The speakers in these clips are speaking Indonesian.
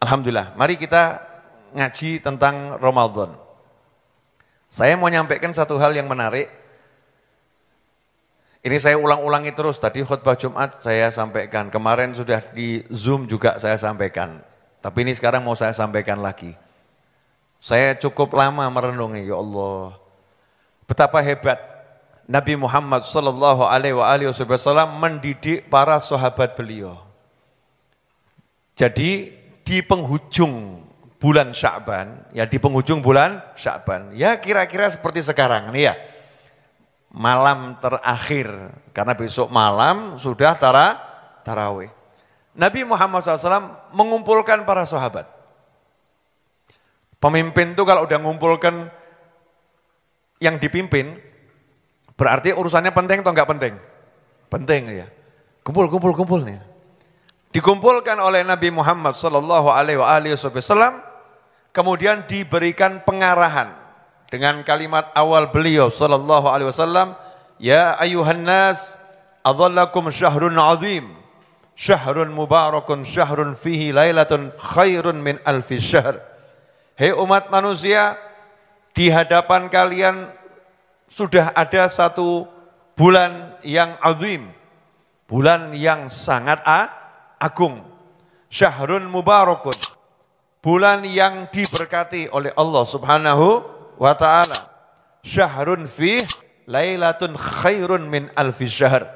Alhamdulillah, mari kita ngaji tentang Ramadan. Saya mau nyampaikan satu hal yang menarik. Ini saya ulang-ulangi terus, tadi khutbah Jumat saya sampaikan, kemarin sudah di Zoom juga saya sampaikan. Tapi ini sekarang mau saya sampaikan lagi. Saya cukup lama merenungi, ya Allah. Betapa hebat Nabi Muhammad Sallallahu Alaihi Wasallam mendidik para sahabat beliau. Jadi di penghujung bulan Sya'ban, ya di penghujung bulan Sya'ban. Ya kira-kira seperti sekarang ini ya. Malam terakhir karena besok malam sudah tara tarawih. Nabi Muhammad SAW mengumpulkan para sahabat. Pemimpin itu kalau udah ngumpulkan yang dipimpin, berarti urusannya penting atau enggak penting? Penting ya. Kumpul, kumpul, kumpul nih. Ya dikumpulkan oleh Nabi Muhammad Shallallahu Alaihi Wasallam, kemudian diberikan pengarahan dengan kalimat awal beliau Shallallahu Alaihi Wasallam, ya ayuhan nas, adzallakum syahrun azim, syahrun mubarakun, syahrun fihi lailatun khairun min alfi syahr. Hei umat manusia, di hadapan kalian sudah ada satu bulan yang azim, bulan yang sangat ah, agung. Syahrun mubarakun. Bulan yang diberkati oleh Allah Subhanahu wa taala. Syahrun fi laylatun khairun min alfi syahr.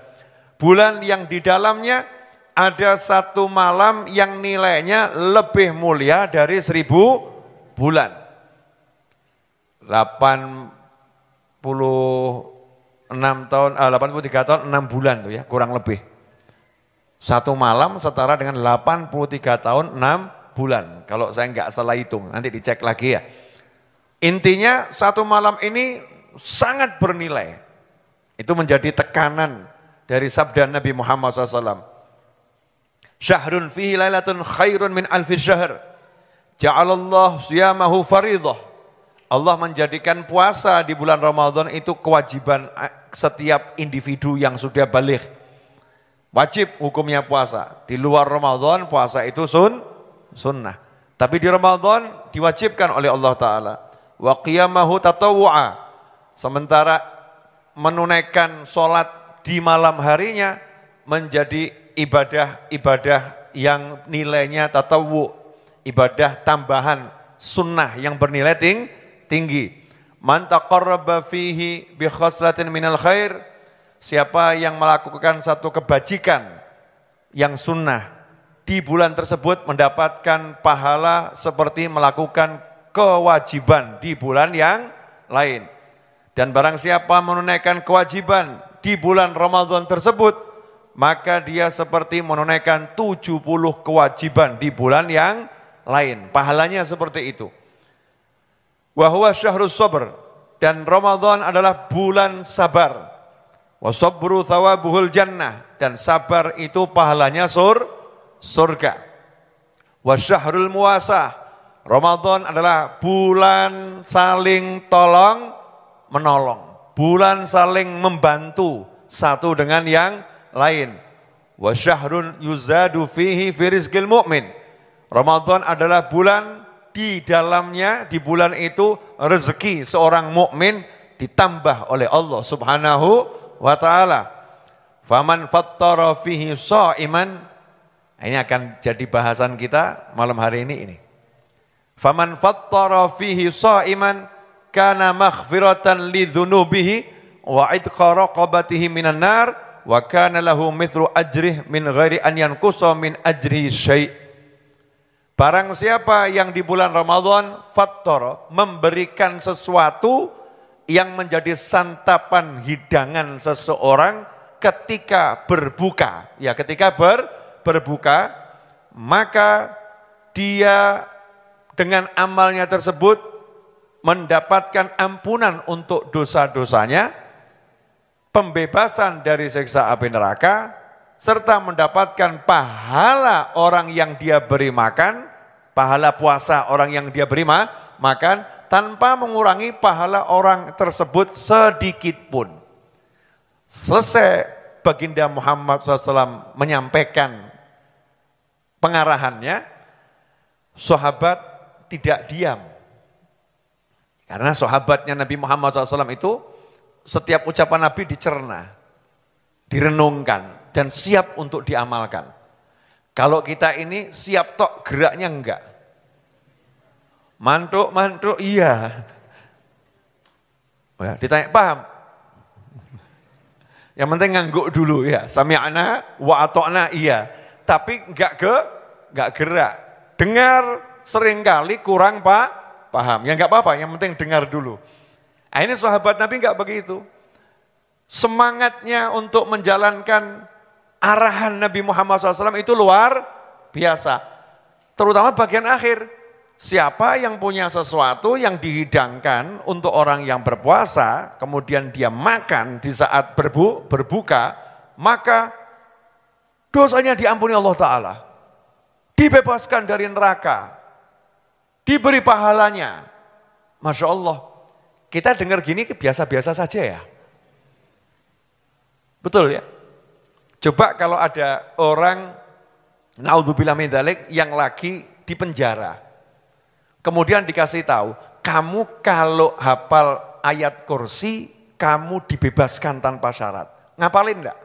Bulan yang di dalamnya ada satu malam yang nilainya lebih mulia dari seribu bulan. 86 tahun, 83 eh, tahun, 6 bulan tuh ya, kurang lebih. Satu malam setara dengan 83 tahun 6 bulan. Kalau saya nggak salah hitung, nanti dicek lagi ya. Intinya satu malam ini sangat bernilai. Itu menjadi tekanan dari sabda Nabi Muhammad SAW. Syahrun fihi lailatun khairun min alfi syahr. Ja'alallah siyamahu faridah. Allah menjadikan puasa di bulan Ramadan itu kewajiban eh, setiap individu yang sudah balik Wajib hukumnya puasa. Di luar Ramadan puasa itu sun, sunnah. Tapi di Ramadan diwajibkan oleh Allah Ta'ala. Wa qiyamahu tatawu'a. Sementara menunaikan sholat di malam harinya menjadi ibadah-ibadah yang nilainya tatawu, ibadah tambahan sunnah yang bernilai ting, tinggi. Man taqarraba fihi bi khoslatin minal khair Siapa yang melakukan satu kebajikan yang sunnah di bulan tersebut mendapatkan pahala seperti melakukan kewajiban di bulan yang lain. Dan barang siapa menunaikan kewajiban di bulan Ramadan tersebut, maka dia seperti menunaikan 70 kewajiban di bulan yang lain. Pahalanya seperti itu. Wahuwa syahrus sober. dan Ramadan adalah bulan sabar. Wasabru thawabuhul jannah. Dan sabar itu pahalanya sur, surga. Wasyahrul muasah. Ramadan adalah bulan saling tolong menolong. Bulan saling membantu satu dengan yang lain. Wasyahrun yuzadu fihi firizkil mu'min. Ramadan adalah bulan di dalamnya di bulan itu rezeki seorang mukmin ditambah oleh Allah Subhanahu wa taala. Faman fattara fihi sha'iman nah, ini akan jadi bahasan kita malam hari ini ini. Faman fattara fihi sha'iman kana maghfiratan lidzunubihi wa itqa raqabatihi minan nar wa kana lahu mithlu ajrih min ghairi an yanqusa min ajri syai' Barang siapa yang di bulan Ramadan fattara memberikan sesuatu yang menjadi santapan hidangan seseorang ketika berbuka. Ya, ketika ber, berbuka, maka dia dengan amalnya tersebut mendapatkan ampunan untuk dosa-dosanya, pembebasan dari siksa api neraka, serta mendapatkan pahala orang yang dia beri makan, pahala puasa orang yang dia beri makan, tanpa mengurangi pahala orang tersebut sedikit pun. Selesai Baginda Muhammad SAW menyampaikan pengarahannya, sahabat tidak diam. Karena sahabatnya Nabi Muhammad SAW itu setiap ucapan Nabi dicerna, direnungkan, dan siap untuk diamalkan. Kalau kita ini siap tok geraknya enggak. Mantuk-mantuk iya. Ya, ditanya paham. Yang penting ngangguk dulu ya. sami Sami'ana wa atokna iya. Tapi enggak ke enggak gerak. Dengar seringkali kurang pak paham. Ya enggak apa-apa, yang penting dengar dulu. Nah, ini sahabat Nabi enggak begitu. Semangatnya untuk menjalankan arahan Nabi Muhammad SAW itu luar biasa. Terutama bagian akhir. Siapa yang punya sesuatu yang dihidangkan untuk orang yang berpuasa, kemudian dia makan di saat berbu, berbuka, maka dosanya diampuni Allah Ta'ala. Dibebaskan dari neraka, diberi pahalanya. Masya Allah, kita dengar gini biasa-biasa saja ya. Betul ya? Coba kalau ada orang, naudzubillah yang lagi di penjara, Kemudian dikasih tahu, kamu kalau hafal ayat kursi, kamu dibebaskan tanpa syarat. Ngapalin enggak?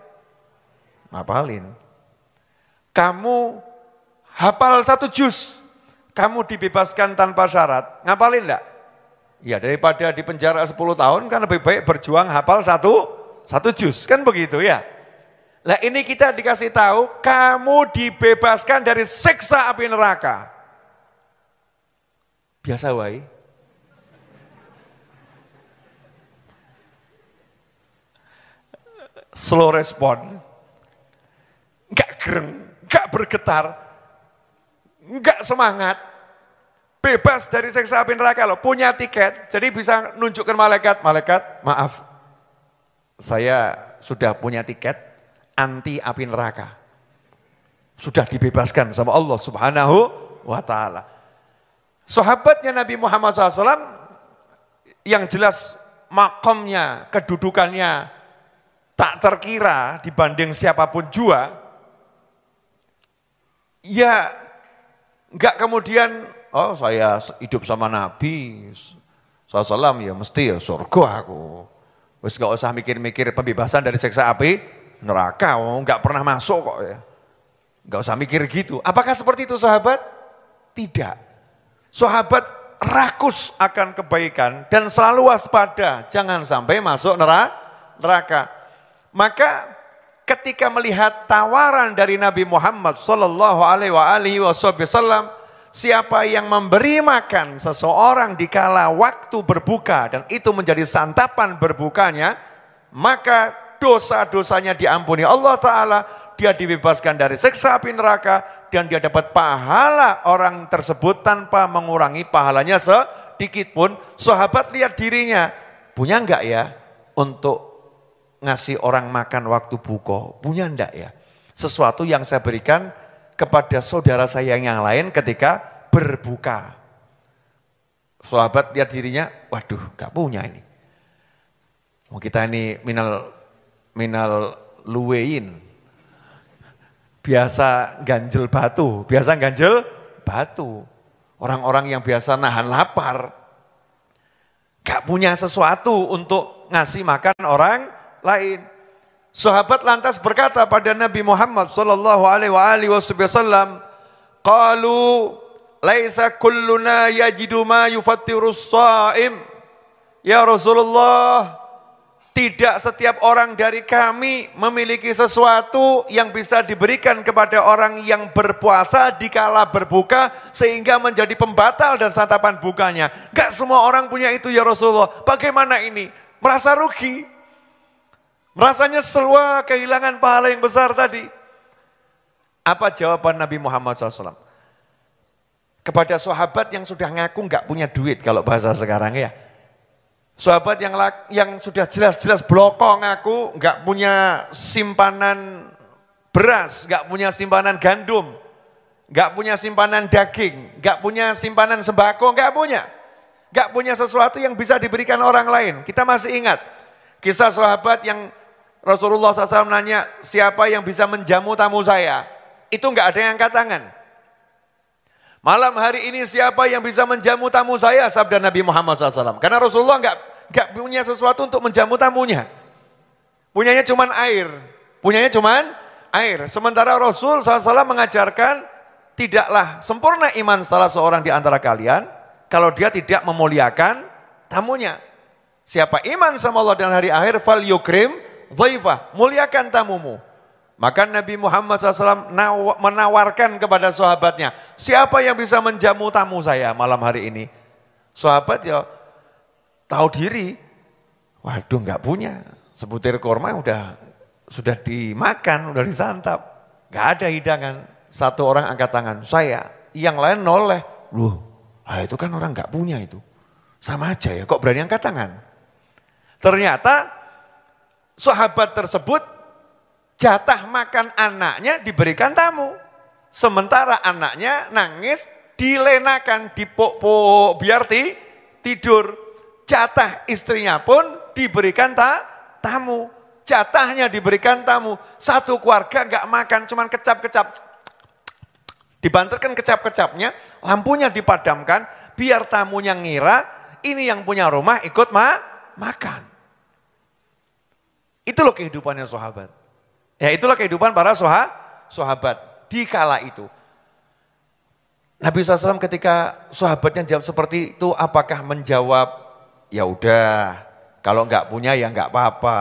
Ngapalin. Kamu hafal satu jus, kamu dibebaskan tanpa syarat. Ngapalin enggak? Ya daripada di penjara 10 tahun kan lebih baik berjuang hafal satu satu jus, kan begitu ya. Lah ini kita dikasih tahu kamu dibebaskan dari siksa api neraka biasa wae. Slow respon, nggak gereng, nggak bergetar, nggak semangat, bebas dari seksa api neraka loh, punya tiket, jadi bisa nunjukkan malaikat, malaikat maaf, saya sudah punya tiket anti api neraka. Sudah dibebaskan sama Allah subhanahu wa ta'ala. Sahabatnya Nabi Muhammad SAW yang jelas makomnya, kedudukannya tak terkira dibanding siapapun jua, ya nggak kemudian, oh saya hidup sama Nabi, SAW ya mesti ya surga aku. Wes nggak usah mikir-mikir pembebasan dari seksa api, neraka, oh, nggak pernah masuk kok ya. Nggak usah mikir gitu. Apakah seperti itu sahabat? Tidak. Sahabat rakus akan kebaikan dan selalu waspada jangan sampai masuk neraka. Maka ketika melihat tawaran dari Nabi Muhammad Shallallahu Alaihi Wasallam, siapa yang memberi makan seseorang di kala waktu berbuka dan itu menjadi santapan berbukanya, maka dosa-dosanya diampuni Allah Ta'ala, dia dibebaskan dari seksa api neraka, dan dia dapat pahala orang tersebut tanpa mengurangi pahalanya sedikit pun. Sahabat lihat dirinya, punya enggak ya untuk ngasih orang makan waktu buko? Punya enggak ya? Sesuatu yang saya berikan kepada saudara saya yang lain ketika berbuka. Sahabat lihat dirinya, waduh enggak punya ini. mau Kita ini minal minal luwein, biasa ganjel batu, biasa ganjel batu. Orang-orang yang biasa nahan lapar, gak punya sesuatu untuk ngasih makan orang lain. Sahabat lantas berkata pada Nabi Muhammad sallallahu alaihi wasallam, Kalu laisa kulluna yajidu ma saim Ya Rasulullah, tidak setiap orang dari kami memiliki sesuatu yang bisa diberikan kepada orang yang berpuasa di kala berbuka sehingga menjadi pembatal dan santapan bukanya. Gak semua orang punya itu ya Rasulullah. Bagaimana ini? Merasa rugi. Merasa nyesel, kehilangan pahala yang besar tadi. Apa jawaban Nabi Muhammad SAW? Kepada sahabat yang sudah ngaku gak punya duit kalau bahasa sekarang ya Sahabat yang yang sudah jelas-jelas blokong aku, nggak punya simpanan beras, nggak punya simpanan gandum, nggak punya simpanan daging, nggak punya simpanan sembako, nggak punya. nggak punya sesuatu yang bisa diberikan orang lain. Kita masih ingat kisah sahabat yang Rasulullah SAW nanya siapa yang bisa menjamu tamu saya. Itu nggak ada yang angkat tangan. Malam hari ini siapa yang bisa menjamu tamu saya? Sabda Nabi Muhammad SAW. Karena Rasulullah nggak gak punya sesuatu untuk menjamu tamunya. Punyanya cuman air. Punyanya cuman air. Sementara Rasul SAW mengajarkan tidaklah sempurna iman salah seorang di antara kalian kalau dia tidak memuliakan tamunya. Siapa iman sama Allah dan hari akhir fal yukrim dhaifah, muliakan tamumu. Maka Nabi Muhammad SAW menawarkan kepada sahabatnya, siapa yang bisa menjamu tamu saya malam hari ini? Sahabat ya tahu diri, waduh nggak punya. Sebutir korma udah sudah dimakan, udah disantap. Nggak ada hidangan. Satu orang angkat tangan, saya. Yang lain noleh. Loh, nah itu kan orang nggak punya itu. Sama aja ya, kok berani angkat tangan? Ternyata sahabat tersebut jatah makan anaknya diberikan tamu. Sementara anaknya nangis dilenakan, di pok biar tidur. Jatah istrinya pun diberikan ta, tamu. Jatahnya diberikan tamu. Satu keluarga nggak makan, cuman kecap-kecap. Dibanterkan kecap-kecapnya, lampunya dipadamkan, biar tamunya ngira ini yang punya rumah ikut ma makan. Itu loh kehidupannya sahabat. Ya itulah kehidupan para soha, sahabat di kala itu. Nabi SAW ketika sahabatnya jawab seperti itu apakah menjawab ya udah, kalau nggak punya ya nggak apa-apa.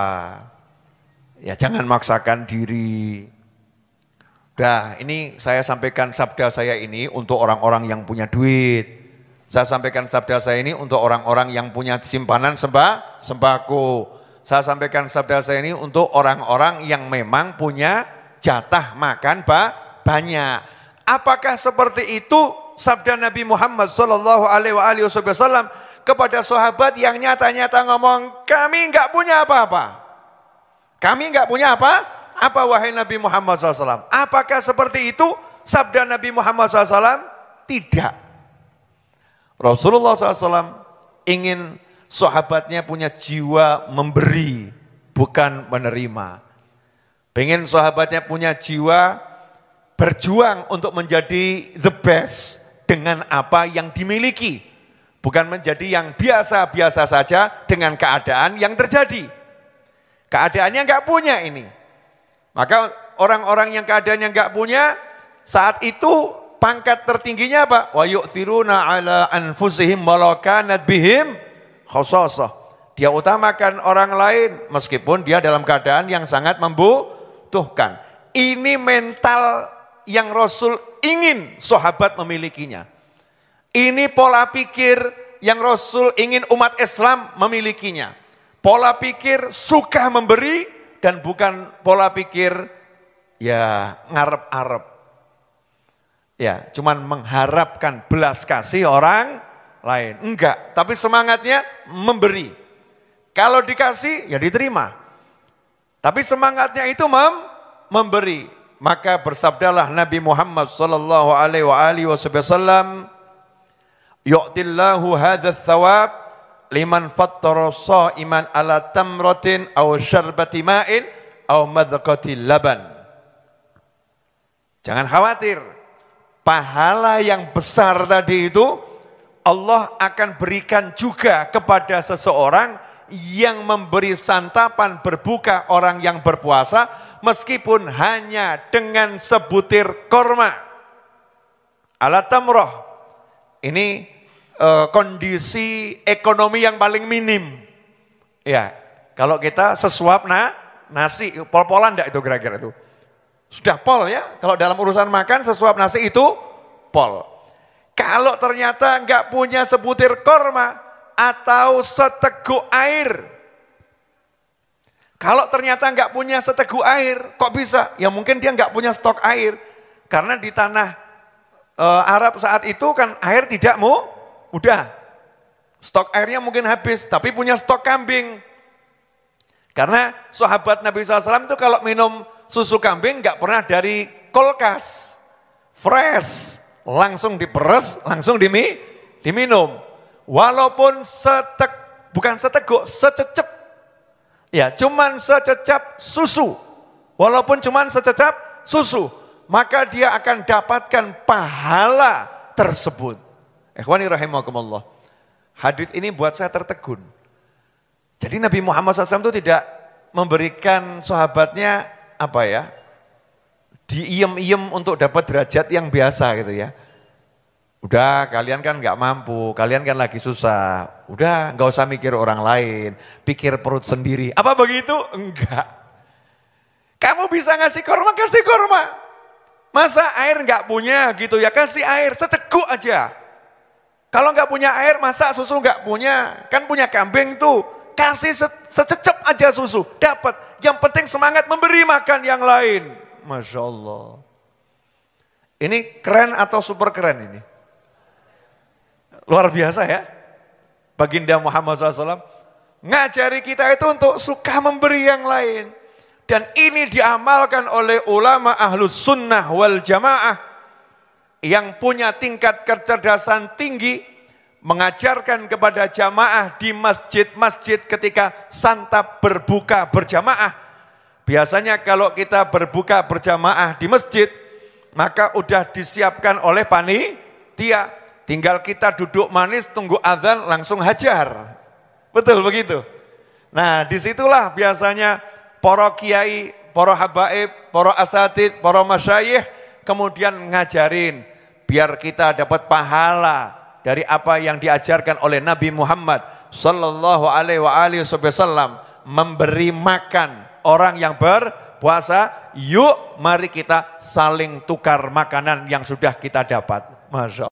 Ya jangan maksakan diri. Dah, ini saya sampaikan sabda saya ini untuk orang-orang yang punya duit. Saya sampaikan sabda saya ini untuk orang-orang yang punya simpanan sembah, sembako. Saya sampaikan sabda saya ini untuk orang-orang yang memang punya jatah makan pak banyak. Apakah seperti itu sabda Nabi Muhammad Shallallahu Alaihi Wasallam? kepada sahabat yang nyata-nyata ngomong, kami nggak punya apa-apa. Kami nggak punya apa? Apa wahai Nabi Muhammad SAW? Apakah seperti itu sabda Nabi Muhammad SAW? Tidak. Rasulullah SAW ingin sahabatnya punya jiwa memberi, bukan menerima. Pengen sahabatnya punya jiwa berjuang untuk menjadi the best dengan apa yang dimiliki Bukan menjadi yang biasa-biasa saja dengan keadaan yang terjadi. Keadaannya nggak punya ini. Maka orang-orang yang keadaannya nggak punya, saat itu pangkat tertingginya apa? Wa yu'thiruna ala anfusihim malakanat bihim khososah. Dia utamakan orang lain meskipun dia dalam keadaan yang sangat membutuhkan. Ini mental yang Rasul ingin sahabat memilikinya. Ini pola pikir yang Rasul ingin umat Islam memilikinya. Pola pikir suka memberi dan bukan pola pikir ya ngarep-arep. Ya, cuman mengharapkan belas kasih orang lain. Enggak, tapi semangatnya memberi. Kalau dikasih ya diterima. Tapi semangatnya itu mem memberi. Maka bersabdalah Nabi Muhammad sallallahu alaihi wasallam yu'tillahu hadha thawab liman fattara saiman ala tamratin aw syarbati ma'in aw madhqati laban. Jangan khawatir. Pahala yang besar tadi itu Allah akan berikan juga kepada seseorang yang memberi santapan berbuka orang yang berpuasa meskipun hanya dengan sebutir korma. Alat tamroh ini uh, kondisi ekonomi yang paling minim. Ya, kalau kita sesuap na, nasi, pol-polan enggak itu kira-kira itu? Sudah pol ya, kalau dalam urusan makan sesuap nasi itu pol. Kalau ternyata enggak punya sebutir korma atau seteguk air. Kalau ternyata enggak punya seteguk air, kok bisa? Ya mungkin dia enggak punya stok air. Karena di tanah Eh, Arab saat itu kan air tidak mau, udah Stok airnya mungkin habis, tapi punya stok kambing. Karena sahabat Nabi SAW itu kalau minum susu kambing nggak pernah dari kulkas, fresh, langsung diperes, langsung dimi, diminum. Walaupun setek, bukan seteguk, sececep. Ya, cuman sececap susu. Walaupun cuman sececap susu maka dia akan dapatkan pahala tersebut. Ikhwani rahimakumullah. Hadis ini buat saya tertegun. Jadi Nabi Muhammad SAW itu tidak memberikan sahabatnya apa ya? diiem iem untuk dapat derajat yang biasa gitu ya. Udah kalian kan nggak mampu, kalian kan lagi susah. Udah nggak usah mikir orang lain, pikir perut sendiri. Apa begitu? Enggak. Kamu bisa ngasih korma, kasih korma. Masa air nggak punya gitu ya, kasih air, seteguk aja. Kalau nggak punya air, masa susu nggak punya? Kan punya kambing tuh, kasih se sececep aja susu, dapat. Yang penting semangat memberi makan yang lain. Masya Allah. Ini keren atau super keren ini? Luar biasa ya. Baginda Muhammad SAW ngajari kita itu untuk suka memberi yang lain. Dan ini diamalkan oleh ulama ahlus sunnah wal jamaah yang punya tingkat kecerdasan tinggi mengajarkan kepada jamaah di masjid-masjid ketika santap berbuka berjamaah. Biasanya kalau kita berbuka berjamaah di masjid, maka udah disiapkan oleh panitia. Tinggal kita duduk manis, tunggu azan, langsung hajar. Betul begitu. Nah disitulah biasanya para kiai, para habaib, para asatid, para masyayih, kemudian ngajarin biar kita dapat pahala dari apa yang diajarkan oleh Nabi Muhammad sallallahu alaihi wasallam memberi makan orang yang berpuasa yuk mari kita saling tukar makanan yang sudah kita dapat masya